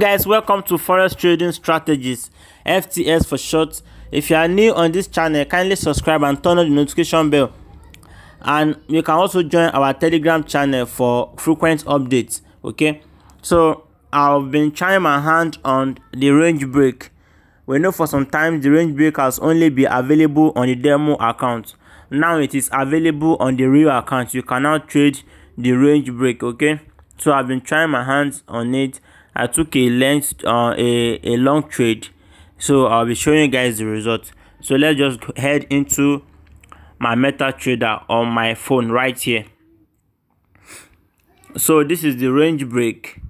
guys welcome to forex trading strategies fts for short if you are new on this channel kindly subscribe and turn on the notification bell and you can also join our telegram channel for frequent updates okay so i've been trying my hand on the range break we know for some time the range break has only be available on the demo account now it is available on the real account you can now trade the range break okay so i've been trying my hands on it I took a length uh, a, a long trade so I'll be showing you guys the result so let's just head into my MetaTrader on my phone right here so this is the range break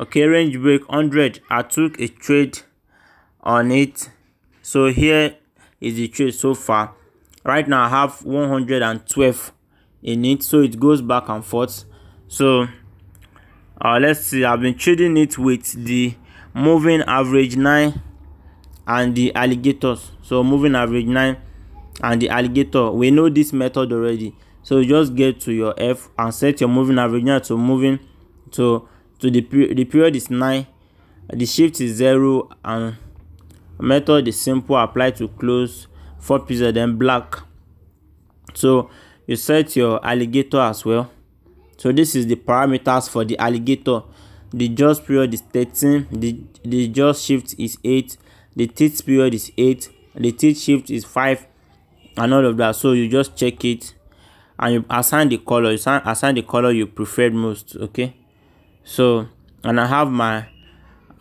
okay range break 100 I took a trade on it so here is the trade so far right now I have 112 in it so it goes back and forth so uh, let's see i've been trading it with the moving average nine and the alligators so moving average nine and the alligator we know this method already so just get to your f and set your moving average 9 to moving to to the the period is nine, the shift is zero, and method is simple apply to close four pieces then black so you set your alligator as well so this is the parameters for the alligator the jaws period is 13 the the jaw shift is 8 the teeth period is 8 the teeth shift is 5 and all of that so you just check it and you assign the color you assign the color you preferred most okay so and i have my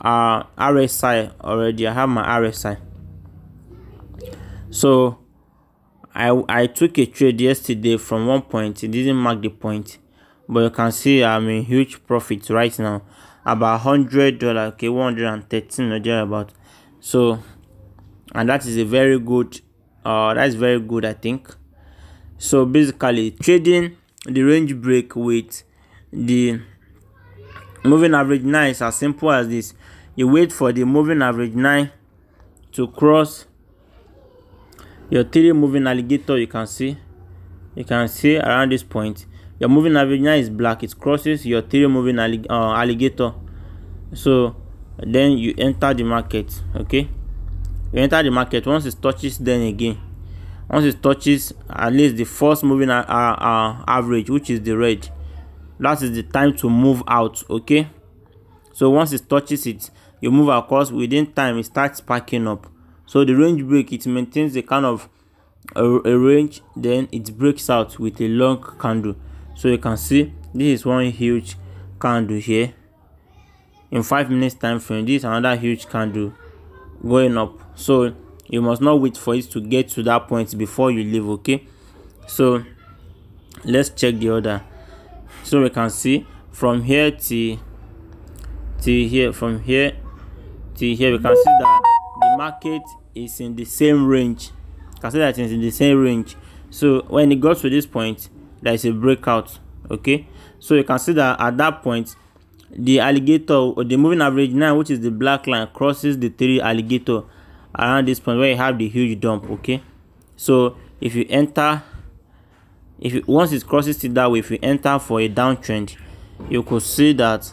uh rsi already i have my rsi so i i took a trade yesterday from one point it didn't mark the point but you can see i'm in huge profit right now about hundred dollar okay 113 or thereabout so and that is a very good uh that's very good i think so basically trading the range break with the moving average 9 is as simple as this you wait for the moving average 9 to cross your three moving alligator you can see you can see around this point your moving navigation is black it crosses your three moving allig uh, alligator so then you enter the market okay you enter the market once it touches then again once it touches at least the first moving uh, uh, uh average which is the red that is the time to move out okay so once it touches it you move across within time it starts packing up so the range break it maintains the kind of a, a range then it breaks out with a long candle so you can see this is one huge candle here in five minutes time frame this is another huge candle going up so you must not wait for it to get to that point before you leave okay so let's check the order so we can see from here to to here from here to here we can see that the market is in the same range can see that it's in the same range so when it got to this point there is a breakout okay so you can see that at that point the alligator or the moving average now which is the black line crosses the three alligator around this point where you have the huge dump okay so if you enter if you, once it crosses it that way if you enter for a downtrend you could see that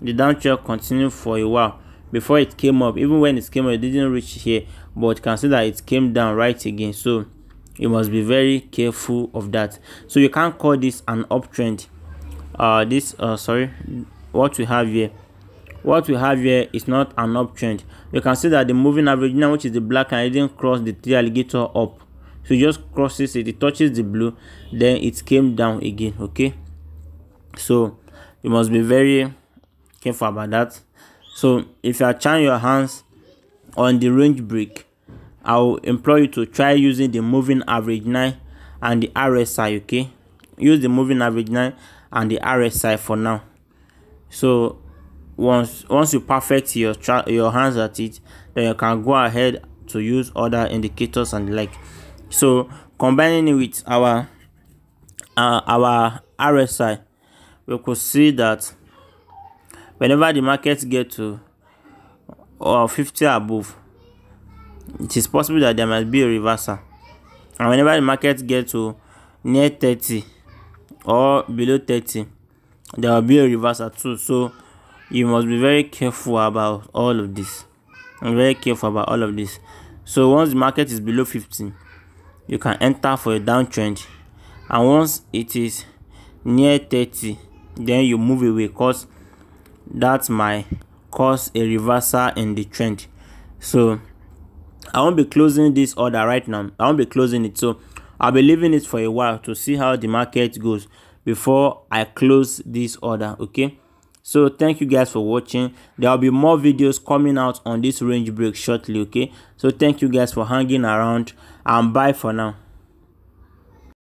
the downtrend continued for a while before it came up even when it came up it didn't reach here but you can see that it came down right again so you must be very careful of that so you can't call this an uptrend uh this uh sorry what we have here what we have here is not an uptrend you can see that the moving average now which is the black and it didn't cross the three alligator up so it just crosses it it touches the blue then it came down again okay so you must be very careful about that so if you are trying your hands on the range break I will implore you to try using the moving average 9 and the RSI okay use the moving average 9 and the RSI for now so once once you perfect your your hands at it then you can go ahead to use other indicators and like so combining it with our uh, our RSI we could see that whenever the market get to or uh, 50 above it is possible that there might be a reversal and whenever the market gets to near 30 or below 30 there will be a reversal too so you must be very careful about all of this I'm very careful about all of this so once the market is below 15 you can enter for a downtrend and once it is near 30 then you move away cause that might cause a reversal in the trend so I won't be closing this order right now. I won't be closing it. So I'll be leaving it for a while to see how the market goes before I close this order. Okay. So thank you guys for watching. There will be more videos coming out on this range break shortly. Okay. So thank you guys for hanging around and bye for now.